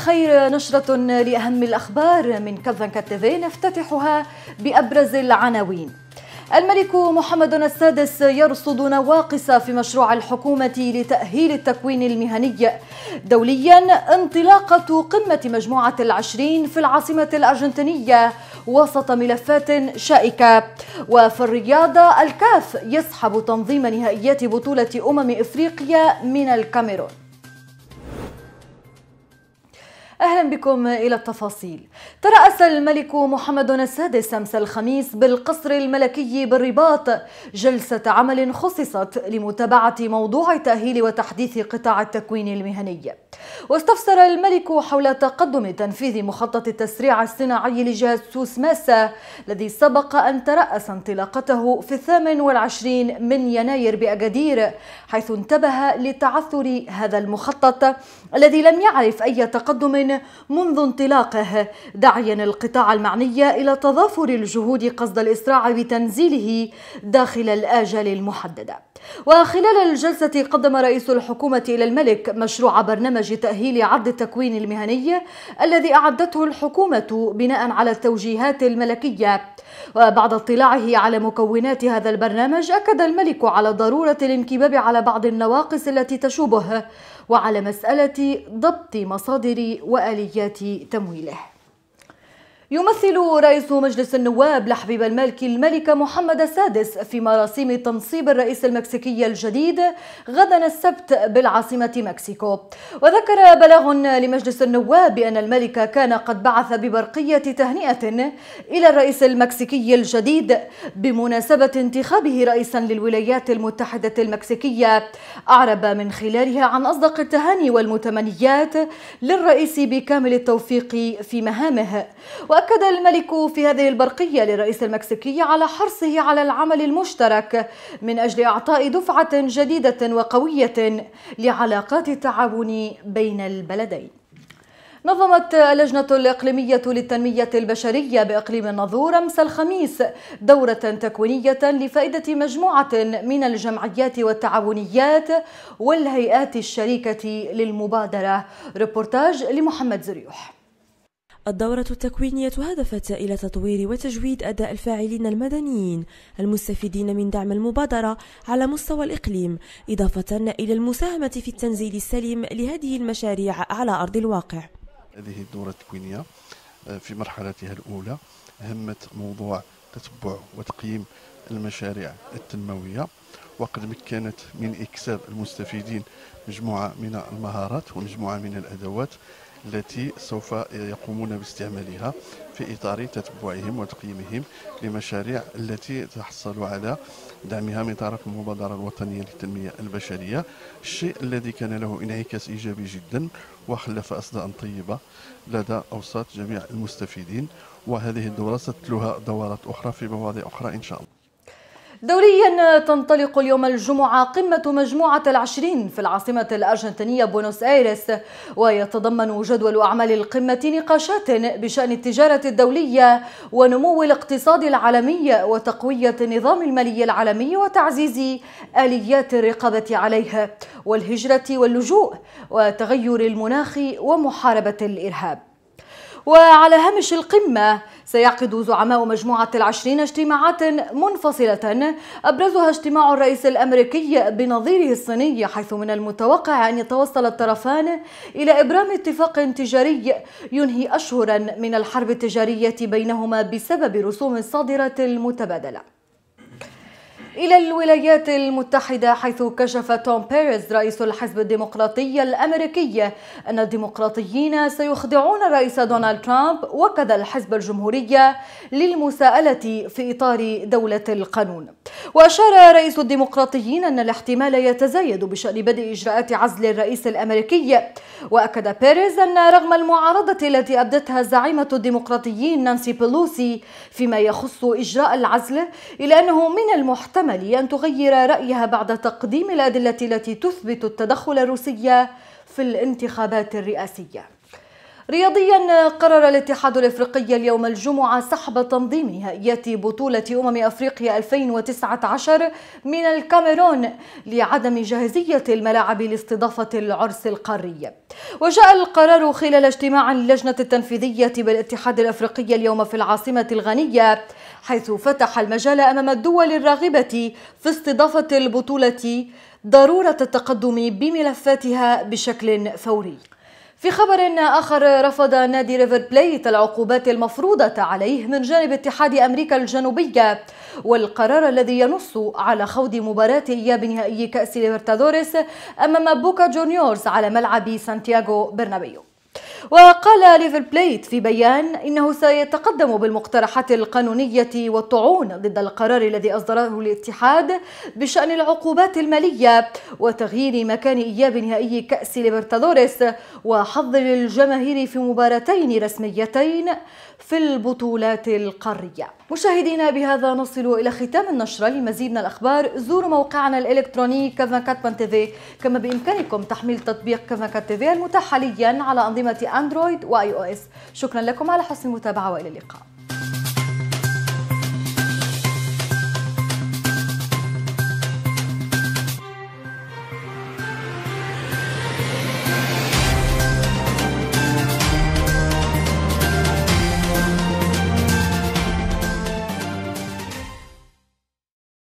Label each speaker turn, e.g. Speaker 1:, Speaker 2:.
Speaker 1: الخير نشرة لأهم الأخبار من كفنكا تيفي نفتتحها بأبرز العناوين الملك محمد السادس يرصد نواقص في مشروع الحكومة لتأهيل التكوين المهني دوليا انطلاقة قمة مجموعة العشرين في العاصمة الأرجنتينية وسط ملفات شائكة وفي الرياضة الكاف يسحب تنظيم نهائيات بطولة أمم إفريقيا من الكاميرون أهلا بكم إلى التفاصيل ترأس الملك محمد السادس أمس الخميس بالقصر الملكي بالرباط جلسة عمل خصصت لمتابعة موضوع تأهيل وتحديث قطاع التكوين المهني واستفسر الملك حول تقدم تنفيذ مخطط التسريع الصناعي لجاسوس ماسا الذي سبق أن ترأس انطلاقته في الثامن والعشرين من يناير بأجدير حيث انتبه لتعثر هذا المخطط الذي لم يعرف أي تقدم منذ انطلاقه داعيا القطاع المعني إلى تضافر الجهود قصد الإسراع بتنزيله داخل الآجال المحددة وخلال الجلسة قدم رئيس الحكومة إلى الملك مشروع برنامج تأهيل عرض التكوين المهني الذي أعدته الحكومة بناء على التوجيهات الملكية وبعد اطلاعه على مكونات هذا البرنامج أكد الملك على ضرورة الانكباب على بعض النواقص التي تشوبه وعلى مسألة ضبط مصادر وآليات تمويله يمثل رئيس مجلس النواب لحبيب المالكي الملك محمد السادس في مراسم تنصيب الرئيس المكسيكي الجديد غدا السبت بالعاصمة مكسيكو وذكر بلاغ لمجلس النواب بأن الملك كان قد بعث ببرقية تهنئة إلى الرئيس المكسيكي الجديد بمناسبة انتخابه رئيسا للولايات المتحدة المكسيكية أعرب من خلالها عن أصدق التهاني والمتمنيات للرئيس بكامل التوفيق في مهامه وأكد الملك في هذه البرقية للرئيس المكسيكي على حرصه على العمل المشترك من أجل إعطاء دفعة جديدة وقوية لعلاقات التعاون بين البلدين نظمت اللجنة الإقليمية للتنمية البشرية بإقليم النظور أمس الخميس دورة تكوينية لفائدة مجموعة من الجمعيات والتعاونيات والهيئات الشريكة للمبادرة ريبورتاج لمحمد زريوح الدورة التكوينية هدفت إلى تطوير وتجويد أداء الفاعلين المدنيين المستفيدين من دعم المبادرة على مستوى الإقليم
Speaker 2: إضافة إلى المساهمة في التنزيل السليم لهذه المشاريع على أرض الواقع هذه الدورة التكوينية آه، في مرحلتها الأولى همت موضوع تتبع وتقييم المشاريع التنموية وقد مكنت من إكساب المستفيدين مجموعة من المهارات ومجموعة من الأدوات التي سوف يقومون باستعمالها في إطار تتبعهم وتقييمهم لمشاريع التي تحصل على دعمها من طرف المبادرة الوطنية للتنمية البشرية الشيء الذي كان له انعكاس إيجابي جدا وخلف أصداء طيبة لدى أوساط جميع المستفيدين وهذه الدورة ستتلوها دورات أخرى في مواضيع أخرى إن شاء الله
Speaker 1: دوليا تنطلق اليوم الجمعة قمة مجموعة العشرين في العاصمة الأرجنتينية بونوس آيرس ويتضمن جدول أعمال القمة نقاشات بشأن التجارة الدولية ونمو الاقتصاد العالمي وتقوية النظام المالي العالمي وتعزيز آليات الرقابة عليه والهجرة واللجوء وتغير المناخ ومحاربة الإرهاب وعلى هامش القمة سيعقد زعماء مجموعة العشرين اجتماعات منفصلة أبرزها اجتماع الرئيس الأمريكي بنظيره الصيني حيث من المتوقع أن يتوصل الطرفان إلى إبرام اتفاق تجاري ينهي أشهرا من الحرب التجارية بينهما بسبب رسوم الصادرة المتبادلة إلى الولايات المتحدة حيث كشف توم بيريز رئيس الحزب الديمقراطي الأمريكي أن الديمقراطيين سيخضعون الرئيس دونالد ترامب وكذا الحزب الجمهوري للمساءلة في إطار دولة القانون وأشار رئيس الديمقراطيين أن الاحتمال يتزايد بشأن بدء إجراءات عزل الرئيس الأمريكي وأكد بيريز أن رغم المعارضة التي أبدتها زعيمة الديمقراطيين نانسي بيلوسي فيما يخص إجراء العزل إلا أنه من المحتمل العمل أن تغير رأيها بعد تقديم الأدلة التي تثبت التدخل الروسي في الانتخابات الرئاسية رياضيا قرر الاتحاد الافريقي اليوم الجمعه سحب تنظيم نهائيات بطوله امم افريقيا 2019 من الكاميرون لعدم جاهزيه الملاعب لاستضافه العرس القاري. وجاء القرار خلال اجتماع اللجنه التنفيذيه بالاتحاد الافريقي اليوم في العاصمه الغنيه حيث فتح المجال امام الدول الراغبه في استضافه البطوله ضروره التقدم بملفاتها بشكل فوري. في خبر آخر رفض نادي ريفر بليت العقوبات المفروضة عليه من جانب اتحاد أمريكا الجنوبية والقرار الذي ينص على خوض مباراة إياب نهائي كأس ليبرتادوريس أمام بوكا جونيورز على ملعب سانتياغو برنابيو وقال ليفر بليت في بيان إنه سيتقدم بالمقترحات القانونية والطعون ضد القرار الذي أصدره الاتحاد بشأن العقوبات المالية وتغيير مكان إياب نهائي كأس ليبرتادوريس وحظر الجماهير في مباراتين رسميتين في البطولات القارية مشاهدينا بهذا نصل إلى ختام النشرة لمزيد من الأخبار زوروا موقعنا الإلكتروني كافانكات تي في كما بإمكانكم تحميل تطبيق كافانكات تي في المتاح حاليا على أنظمة اندرويد واي او اس شكرا لكم على حسن المتابعه والى اللقاء